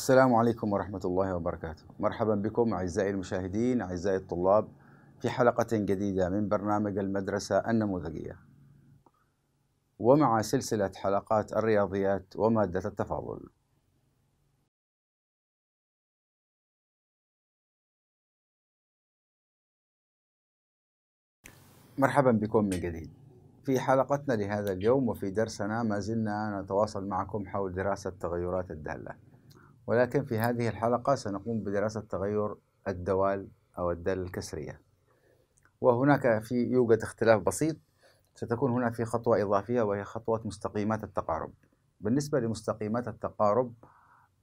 السلام عليكم ورحمة الله وبركاته مرحبا بكم أعزائي المشاهدين أعزائي الطلاب في حلقة جديدة من برنامج المدرسة النموذجية ومع سلسلة حلقات الرياضيات ومادة التفاضل مرحبا بكم من جديد في حلقتنا لهذا اليوم وفي درسنا ما زلنا نتواصل معكم حول دراسة تغيرات الدالة ولكن في هذه الحلقة سنقوم بدراسة تغير الدوال أو الدالة الكسرية وهناك في يوجد اختلاف بسيط ستكون هنا في خطوة إضافية وهي خطوة مستقيمات التقارب بالنسبة لمستقيمات التقارب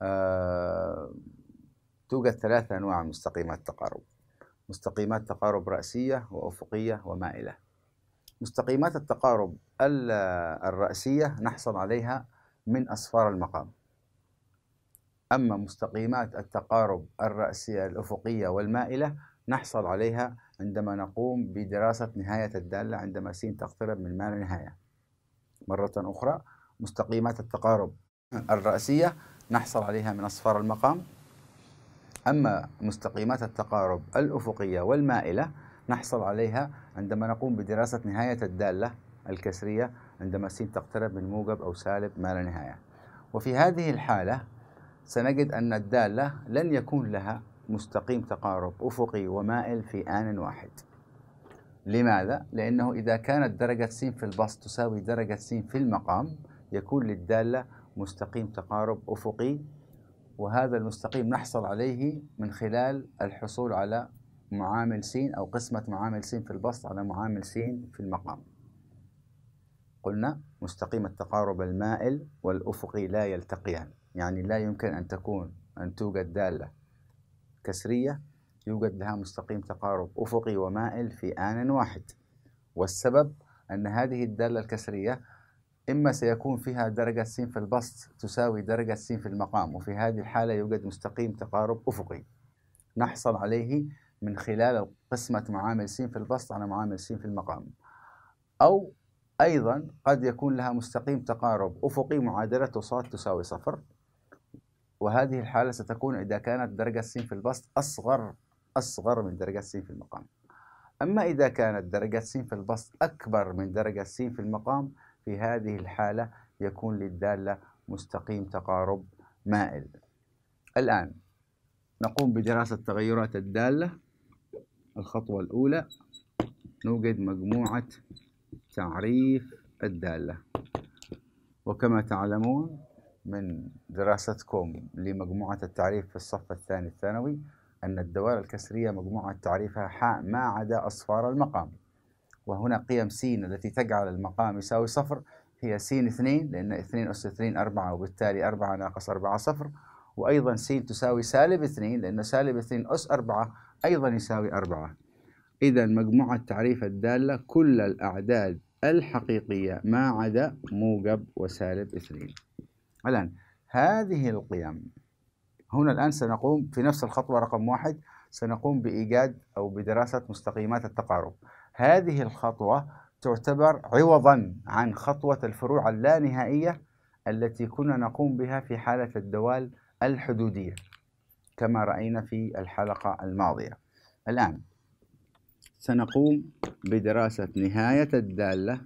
آه، توجد ثلاثة أنواع من مستقيمات التقارب مستقيمات تقارب رأسية وأفقية ومائلة مستقيمات التقارب الرأسية نحصل عليها من أصفار المقام أما مستقيمات التقارب الرأسية الأفقية والمائلة نحصل عليها عندما نقوم بدراسة نهاية الدالة عندما س تقترب من ما لا نهاية مرة أخرى مستقيمات التقارب الرأسية نحصل عليها من أصفار المقام أما مستقيمات التقارب الأفقية والمائلة نحصل عليها عندما نقوم بدراسة نهاية الدالة الكسرية عندما س تقترب من موجب أو سالب ما لا نهاية وفي هذه الحالة سنجد أن الدالة لن يكون لها مستقيم تقارب أفقي ومائل في آن واحد لماذا؟ لأنه إذا كانت درجة س في البسط تساوي درجة س في المقام يكون للدالة مستقيم تقارب أفقي وهذا المستقيم نحصل عليه من خلال الحصول على معامل س أو قسمة معامل س في البسط على معامل س في المقام قلنا مستقيم التقارب المائل والأفقي لا يلتقيان يعني لا يمكن أن تكون أن توجد دالة كسرية يوجد لها مستقيم تقارب أفقي ومائل في آن واحد والسبب أن هذه الدالة الكسرية إما سيكون فيها درجة س في البسط تساوي درجة س في المقام وفي هذه الحالة يوجد مستقيم تقارب أفقي نحصل عليه من خلال قسمة معامل س في البسط على معامل س في المقام أو أيضا قد يكون لها مستقيم تقارب أفقي معادلته ص تساوي صفر وهذه الحالة ستكون إذا كانت درجة س في البسط أصغر أصغر من درجة س في المقام أما إذا كانت درجة س في البسط أكبر من درجة س في المقام في هذه الحالة يكون للدالة مستقيم تقارب مائل الآن نقوم بدراسة تغيرات الدالة الخطوة الأولى نوجد مجموعة تعريف الدالة وكما تعلمون من دراستكم لمجموعة التعريف في الصف الثاني الثانوي أن الدوال الكسرية مجموعة تعريفها حاء ما عدا أصفار المقام وهنا قيم س التي تجعل المقام يساوي صفر هي س 2 لأن 2 أس 2 4 وبالتالي 4 ناقص 4 صفر وأيضا س تساوي سالب 2 لأن سالب 2 أس 4 أيضا يساوي 4 إذا مجموعة تعريف الدالة كل الأعداد الحقيقية ما عدا موجب وسالب اثنين الآن هذه القيم هنا الآن سنقوم في نفس الخطوة رقم واحد سنقوم بإيجاد أو بدراسة مستقيمات التقارب هذه الخطوة تعتبر عوضا عن خطوة الفروع اللانهائية التي كنا نقوم بها في حالة الدوال الحدودية كما رأينا في الحلقة الماضية الآن سنقوم بدراسة نهاية الدالة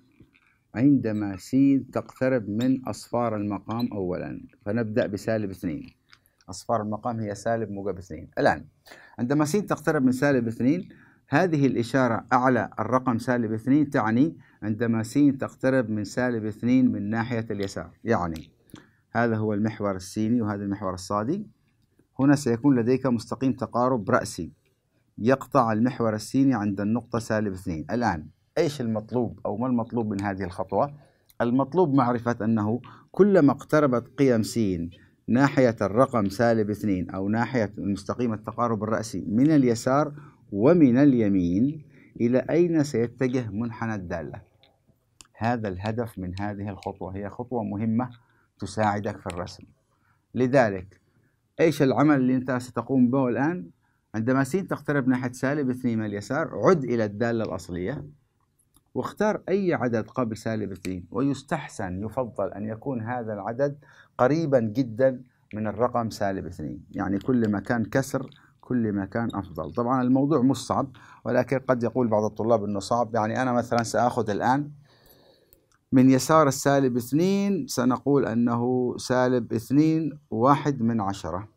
عندما س تقترب من أصفار المقام أولا فنبدأ بسالب اثنين أصفار المقام هي سالب موجب اثنين الآن عندما س تقترب من سالب اثنين هذه الإشارة أعلى الرقم سالب اثنين تعني عندما س تقترب من سالب اثنين من ناحية اليسار يعني هذا هو المحور السيني وهذا المحور الصادي هنا سيكون لديك مستقيم تقارب رأسي يقطع المحور السيني عند النقطة سالب 2 الآن إيش المطلوب أو ما المطلوب من هذه الخطوة؟ المطلوب معرفة أنه كلما اقتربت قيم سين ناحية الرقم سالب 2 أو ناحية مستقيم التقارب الرأسي من اليسار ومن اليمين إلى أين سيتجه منحنى الدالة هذا الهدف من هذه الخطوة هي خطوة مهمة تساعدك في الرسم لذلك إيش العمل اللي أنت ستقوم به الآن عندما س تقترب ناحية سالب 2 من اليسار عد إلى الدالة الأصلية واختار أي عدد قبل سالب 2 ويستحسن يفضل أن يكون هذا العدد قريبا جدا من الرقم سالب 2 يعني كل ما كان كسر كل ما كان أفضل طبعا الموضوع مش صعب ولكن قد يقول بعض الطلاب أنه صعب يعني أنا مثلا سأخذ الآن من يسار السالب 2 سنقول أنه سالب 2 واحد من عشرة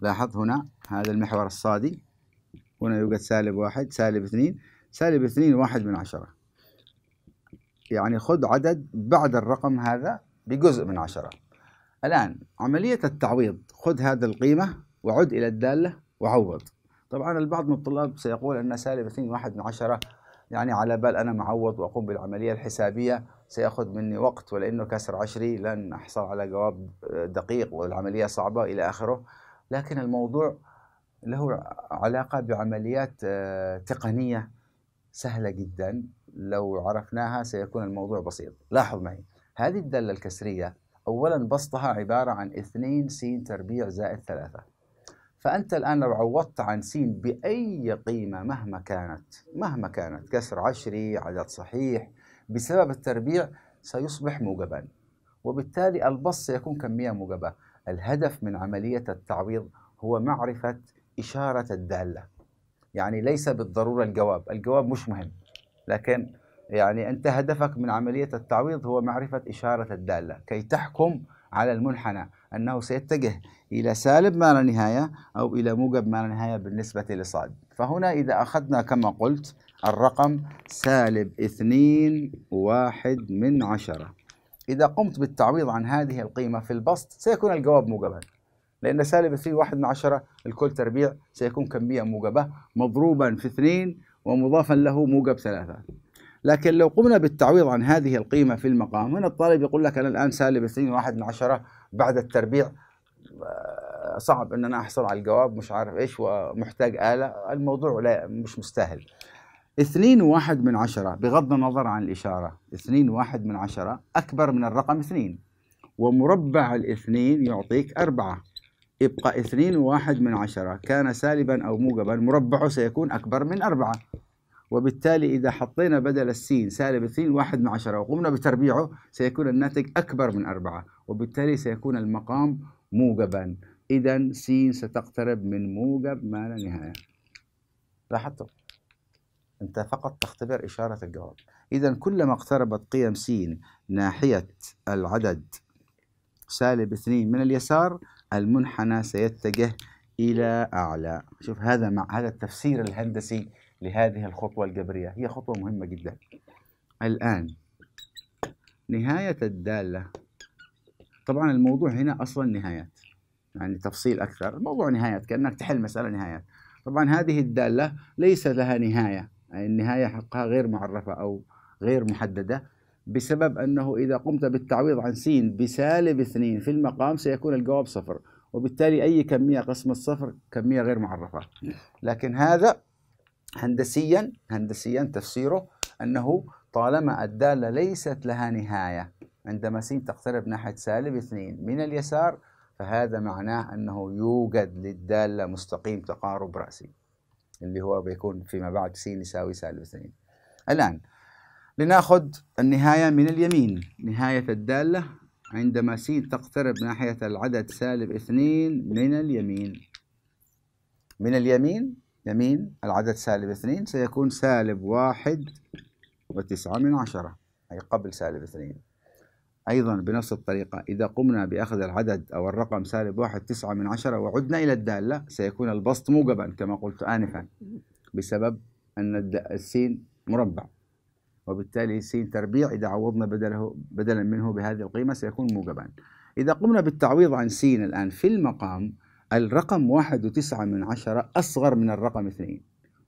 لاحظ هنا هذا المحور الصادي هنا يوجد سالب واحد سالب اثنين سالب اثنين واحد من عشرة يعني خذ عدد بعد الرقم هذا بجزء من عشرة الآن عملية التعويض خذ هذه القيمة وعد إلى الدالة وعوض طبعا البعض من الطلاب سيقول أن سالب اثنين واحد من عشرة يعني على بال أنا معوض وأقوم بالعملية الحسابية سيأخذ مني وقت ولأنه كسر عشري لن أحصل على جواب دقيق والعملية صعبة إلى آخره لكن الموضوع له علاقة بعمليات آه، تقنية سهلة جدا لو عرفناها سيكون الموضوع بسيط لاحظ معي هذه الدالة الكسرية أولا بسطها عبارة عن 2 س تربيع زائد 3 فأنت الآن لو عوضت عن س بأي قيمة مهما كانت مهما كانت كسر عشري عدد صحيح بسبب التربيع سيصبح موجبا وبالتالي البسط سيكون كمية موجبة الهدف من عملية التعويض هو معرفة إشارة الدالة يعني ليس بالضرورة الجواب الجواب مش مهم لكن يعني أنت هدفك من عملية التعويض هو معرفة إشارة الدالة كي تحكم على المنحنى أنه سيتجه إلى سالب ما لا نهاية أو إلى موجب ما لا نهاية بالنسبة لصاد فهنا إذا أخذنا كما قلت الرقم سالب اثنين واحد من عشرة إذا قمت بالتعويض عن هذه القيمة في البسط سيكون الجواب موجبا لأن سالب 3 واحد من عشرة الكل تربيع سيكون كمية موجبة مضروبا في 2 ومضافا له موجب 3 لكن لو قمنا بالتعويض عن هذه القيمة في المقام هنا الطالب يقول لك أنا الآن سالب 2 واحد من عشرة بعد التربيع آه، صعب ان انا احصل على الجواب مش عارف ايش ومحتاج اله الموضوع لا مش مستاهل اثنين واحد من عشرة بغض النظر عن الإشارة اثنين واحد من عشرة أكبر من الرقم اثنين ومربع الاثنين يعطيك أربعة يبقى اثنين واحد من عشرة كان سالبا أو موجبا مربعه سيكون أكبر من أربعة وبالتالي إذا حطينا بدل السين سالب اثنين واحد من عشرة وقمنا بتربيعه سيكون الناتج أكبر من أربعة وبالتالي سيكون المقام موجبا إذا سين ستقترب من موجب ما لا نهاية لاحظتوا أنت فقط تختبر إشارة الجواب إذا كلما اقتربت قيم س ناحية العدد سالب 2 من اليسار المنحنى سيتجه إلى أعلى شوف هذا مع هذا التفسير الهندسي لهذه الخطوة الجبرية هي خطوة مهمة جدا الآن نهاية الدالة طبعا الموضوع هنا أصلا نهايات يعني تفصيل أكثر الموضوع نهايات كأنك تحل مسألة نهايات طبعا هذه الدالة ليس لها نهاية النهاية حقها غير معرفة أو غير محددة بسبب أنه إذا قمت بالتعويض عن س بسالب اثنين في المقام سيكون الجواب صفر وبالتالي أي كمية قسم الصفر كمية غير معرفة لكن هذا هندسيا هندسيا تفسيره أنه طالما الدالة ليست لها نهاية عندما س تقترب ناحية سالب اثنين من اليسار فهذا معناه أنه يوجد للدالة مستقيم تقارب رأسي اللي هو بيكون فيما بعد س يساوي سالب 2 الآن لنأخذ النهاية من اليمين نهاية الدالة عندما س تقترب ناحية العدد سالب 2 من اليمين من اليمين يمين العدد سالب 2 سيكون سالب واحد وتسعة من عشرة أي قبل سالب 2 أيضا بنفس الطريقة إذا قمنا بأخذ العدد أو الرقم سالب واحد تسعة من عشرة وعدنا إلى الدالة سيكون البسط موجبا كما قلت آنفا بسبب أن السين مربع وبالتالي سين تربيع إذا عوضنا بدله بدلا منه بهذه القيمة سيكون موجبا إذا قمنا بالتعويض عن سين الآن في المقام الرقم واحد وتسعة من عشرة أصغر من الرقم اثنين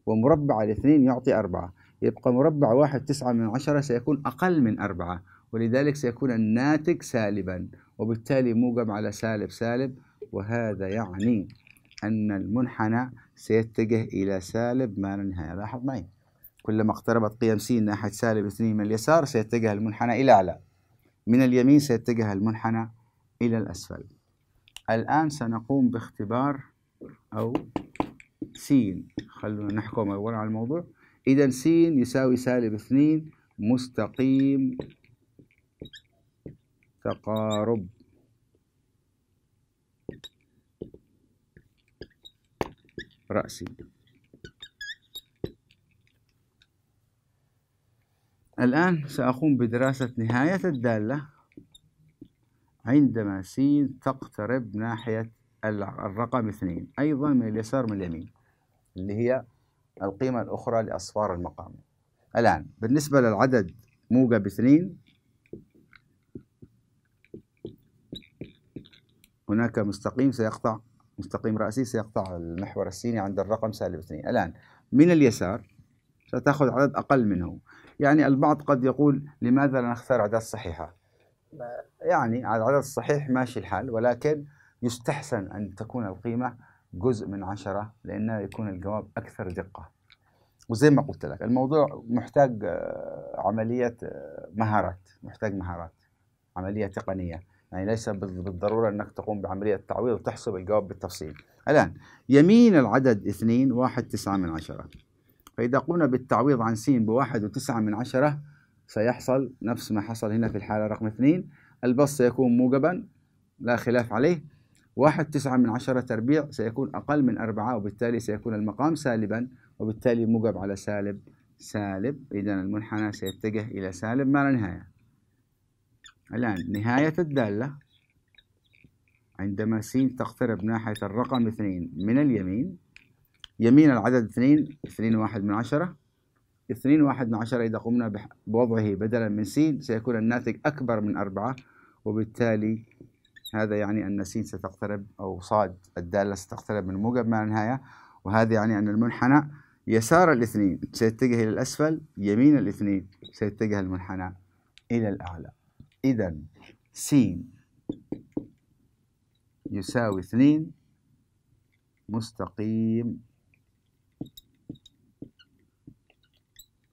ومربع الاثنين يعطي أربعة يبقى مربع واحد تسعة من عشرة سيكون أقل من أربعة ولذلك سيكون الناتج سالبا وبالتالي موجب على سالب سالب وهذا يعني أن المنحنى سيتجه إلى سالب ما لا نهاية لاحظ معي كلما اقتربت قيم س ناحية سالب اثنين من اليسار سيتجه المنحنى إلى أعلى من اليمين سيتجه المنحنى إلى الأسفل الآن سنقوم باختبار أو س خلونا نحكم أولا على الموضوع إذا س يساوي سالب اثنين مستقيم تقارب رأسي الآن سأقوم بدراسة نهاية الدالة عندما س تقترب ناحية الرقم اثنين أيضا من اليسار من اليمين اللي هي القيمة الأخرى لأصفار المقام الآن بالنسبة للعدد موجب اثنين هناك مستقيم سيقطع مستقيم رأسي سيقطع المحور السيني عند الرقم سالب 2 الآن من اليسار ستأخذ عدد أقل منه يعني البعض قد يقول لماذا لا نختار أعداد صحيحة يعني على العدد الصحيح ماشي الحال ولكن يستحسن أن تكون القيمة جزء من عشرة لأنه يكون الجواب أكثر دقة وزي ما قلت لك الموضوع محتاج آه، عملية آه، مهارات محتاج مهارات عملية تقنية يعني ليس بالضرورة أنك تقوم بعملية تعويض وتحسب الجواب بالتفصيل الآن يمين العدد 2 واحد تسعة من عشرة فإذا قمنا بالتعويض عن س بواحد وتسعة من عشرة سيحصل نفس ما حصل هنا في الحالة رقم اثنين البسط سيكون موجبا لا خلاف عليه واحد تسعة من عشرة تربيع سيكون أقل من أربعة وبالتالي سيكون المقام سالبا وبالتالي موجب على سالب سالب إذا المنحنى سيتجه إلى سالب ما لا نهاية الآن نهاية الدالة عندما س تقترب ناحية الرقم اثنين من اليمين يمين العدد اثنين اثنين واحد من عشرة اثنين واحد من عشرة إذا قمنا بوضعه بدلا من س سيكون الناتج أكبر من أربعة وبالتالي هذا يعني أن س ستقترب أو صاد الدالة ستقترب من موجب مع النهاية وهذا يعني أن المنحنى يسار الاثنين سيتجه إلى الأسفل يمين الاثنين سيتجه المنحنى إلى الأعلى إذا س يساوي اثنين مستقيم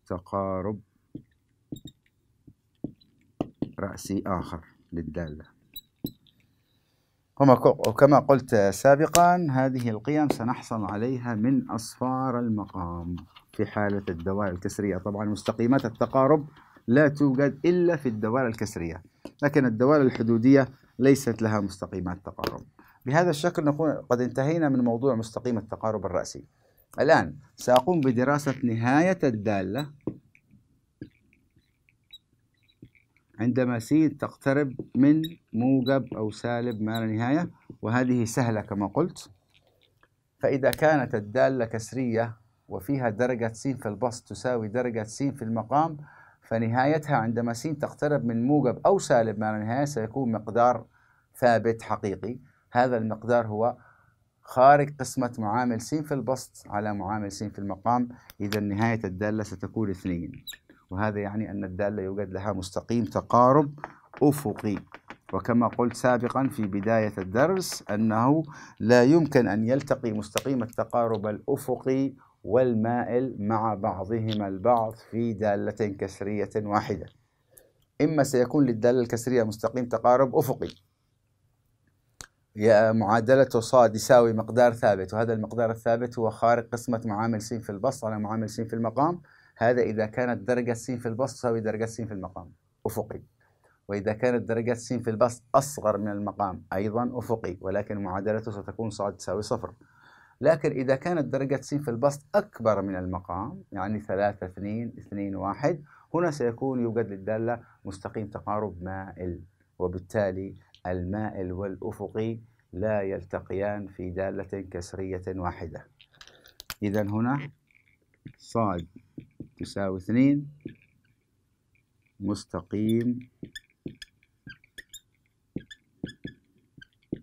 تقارب رأسي آخر للدالة وكما قلت سابقا هذه القيم سنحصل عليها من أصفار المقام في حالة الدوائر الكسرية طبعا مستقيمات التقارب لا توجد إلا في الدوال الكسرية لكن الدوال الحدودية ليست لها مستقيمات تقارب بهذا الشكل نكون قد انتهينا من موضوع مستقيم التقارب الرأسي الآن سأقوم بدراسة نهاية الدالة عندما س تقترب من موجب أو سالب ما لا نهاية وهذه سهلة كما قلت فإذا كانت الدالة كسرية وفيها درجة س في البسط تساوي درجة س في المقام فنهايتها عندما س تقترب من موجب أو سالب معنى النهاية سيكون مقدار ثابت حقيقي هذا المقدار هو خارج قسمة معامل س في البسط على معامل س في المقام إذا نهاية الدالة ستكون اثنين وهذا يعني أن الدالة يوجد لها مستقيم تقارب أفقي وكما قلت سابقا في بداية الدرس أنه لا يمكن أن يلتقي مستقيم التقارب الأفقي والمائل مع بعضهما البعض في دالة كسرية واحدة إما سيكون للدالة الكسرية مستقيم تقارب أفقي يا معادلته صاد يساوي مقدار ثابت وهذا المقدار الثابت هو خارق قسمة معامل س في البسط على معامل س في المقام هذا إذا كانت درجة س في البسط تساوي درجة س في المقام أفقي وإذا كانت درجة س في البسط أصغر من المقام أيضا أفقي ولكن معادلته ستكون صاد تساوي صفر لكن إذا كانت درجة س في البسط أكبر من المقام يعني 3 2 2 1 هنا سيكون يوجد للدالة مستقيم تقارب مائل وبالتالي المائل والأفقي لا يلتقيان في دالة كسرية واحدة إذا هنا صاد تساوي 2 مستقيم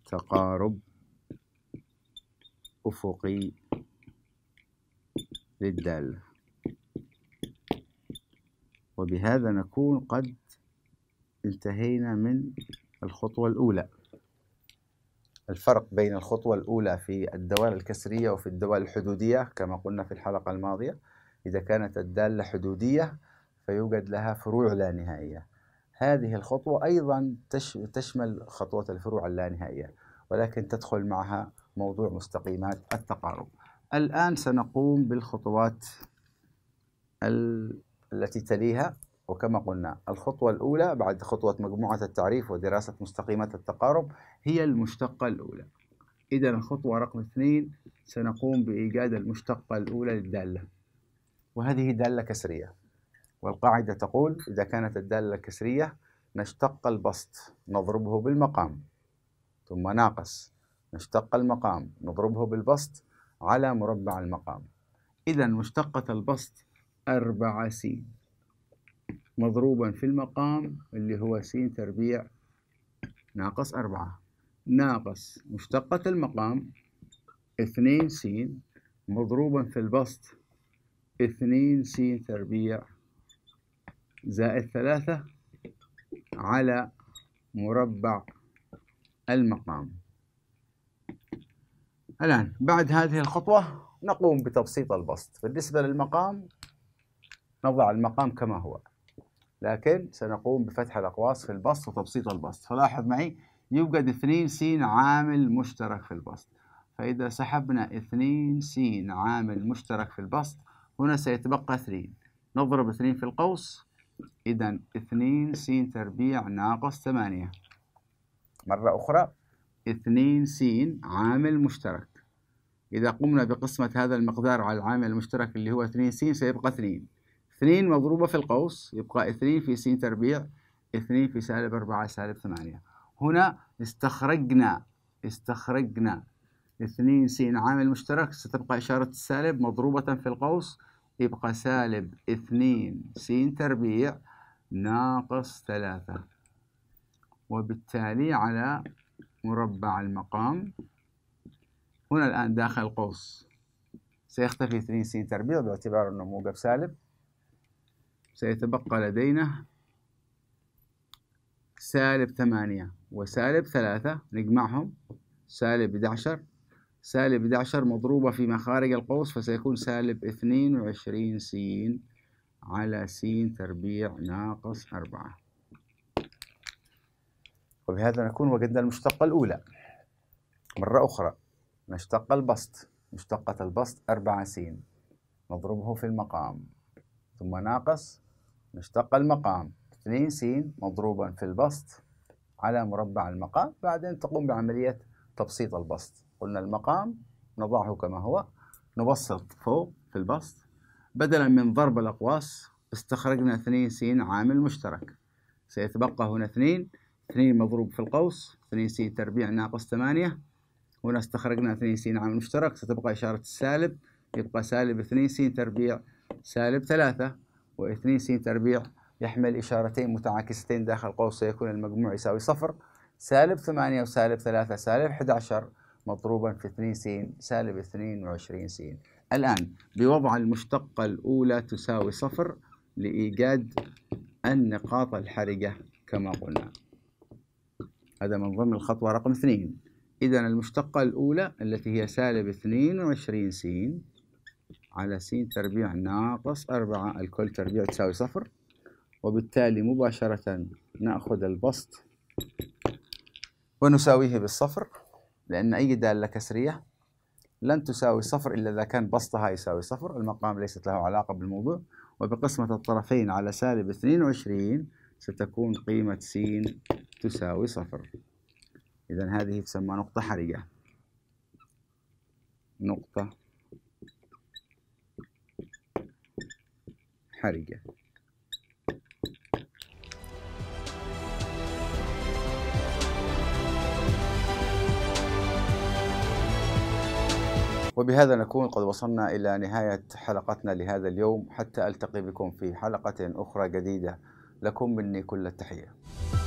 تقارب أفقي للدالة وبهذا نكون قد انتهينا من الخطوة الأولى الفرق بين الخطوة الأولى في الدوال الكسرية وفي الدوال الحدودية كما قلنا في الحلقة الماضية إذا كانت الدالة حدودية فيوجد لها فروع لا نهائية هذه الخطوة أيضا تشمل خطوة الفروع اللانهائية ولكن تدخل معها موضوع مستقيمات التقارب الآن سنقوم بالخطوات التي تليها وكما قلنا الخطوة الأولى بعد خطوة مجموعة التعريف ودراسة مستقيمات التقارب هي المشتقة الأولى إذا الخطوة رقم اثنين سنقوم بإيجاد المشتقة الأولى للدالة وهذه دالة كسرية والقاعدة تقول إذا كانت الدالة كسرية نشتق البسط نضربه بالمقام ثم ناقص مشتق المقام نضربه بالبسط على مربع المقام إذا مشتقة البسط أربعة س مضروبا في المقام اللي هو س تربيع ناقص أربعة ناقص مشتقة المقام اثنين س مضروبا في البسط اثنين س تربيع زائد ثلاثة على مربع المقام الآن بعد هذه الخطوة نقوم بتبسيط البسط بالنسبة للمقام نضع المقام كما هو لكن سنقوم بفتح الأقواس في البسط وتبسيط البسط فلاحظ معي يوجد 2 س عامل مشترك في البسط فإذا سحبنا 2 س عامل مشترك في البسط هنا سيتبقى 2 نضرب 2 في القوس إذا 2 س تربيع ناقص 8 مرة أخرى 2 س عامل مشترك إذا قمنا بقسمة هذا المقدار على العامل المشترك اللي هو 2 س سيبقى 2 2 مضروبة في القوس يبقى 2 في س تربيع 2 في سالب 4 سالب 8 هنا استخرجنا استخرجنا 2 س عامل مشترك ستبقى إشارة السالب مضروبة في القوس يبقى سالب 2 س تربيع ناقص 3 وبالتالي على مربع المقام هنا الآن داخل القوس سيختفي 2 س تربيع باعتبار أنه موجب سالب سيتبقى لدينا سالب 8 وسالب 3 نجمعهم سالب 11 سالب 11 مضروبة في مخارج القوس فسيكون سالب 22 س على س تربيع ناقص 4 وبهذا نكون وجدنا المشتقة الأولى مرة أخرى مشتق البسط مشتقة البسط أربعة سين نضربه في المقام ثم ناقص مشتق المقام اثنين سين مضروبا في البسط على مربع المقام بعدين تقوم بعملية تبسيط البسط قلنا المقام نضعه كما هو نبسط فوق في البسط بدلا من ضرب الأقواس استخرجنا اثنين سين عامل مشترك سيتبقى هنا اثنين اثنين مضروب في القوس اثنين سين تربيع ناقص ثمانية هنا استخرجنا 2 س عامل مشترك ستبقى إشارة السالب يبقى سالب 2 س تربيع سالب 3 و2 س تربيع يحمل إشارتين متعاكستين داخل قوس سيكون المجموع يساوي صفر سالب 8 وسالب 3 سالب 11 مضروبا في 2 س سالب 22 س الآن بوضع المشتقة الأولى تساوي صفر لإيجاد النقاط الحرجة كما قلنا هذا من ضمن الخطوة رقم 2 إذا المشتقة الأولى التي هي سالب 22 س على س تربيع ناقص 4 الكل تربيع تساوي صفر وبالتالي مباشرة نأخذ البسط ونساويه بالصفر لأن أي دالة كسرية لن تساوي صفر إلا إذا كان بسطها يساوي صفر المقام ليست له علاقة بالموضوع وبقسمة الطرفين على سالب 22 ستكون قيمة س تساوي صفر إذا هذه تسمى نقطة حرجة نقطة حرجة وبهذا نكون قد وصلنا إلى نهاية حلقتنا لهذا اليوم حتى ألتقي بكم في حلقة أخرى جديدة لكم مني كل التحية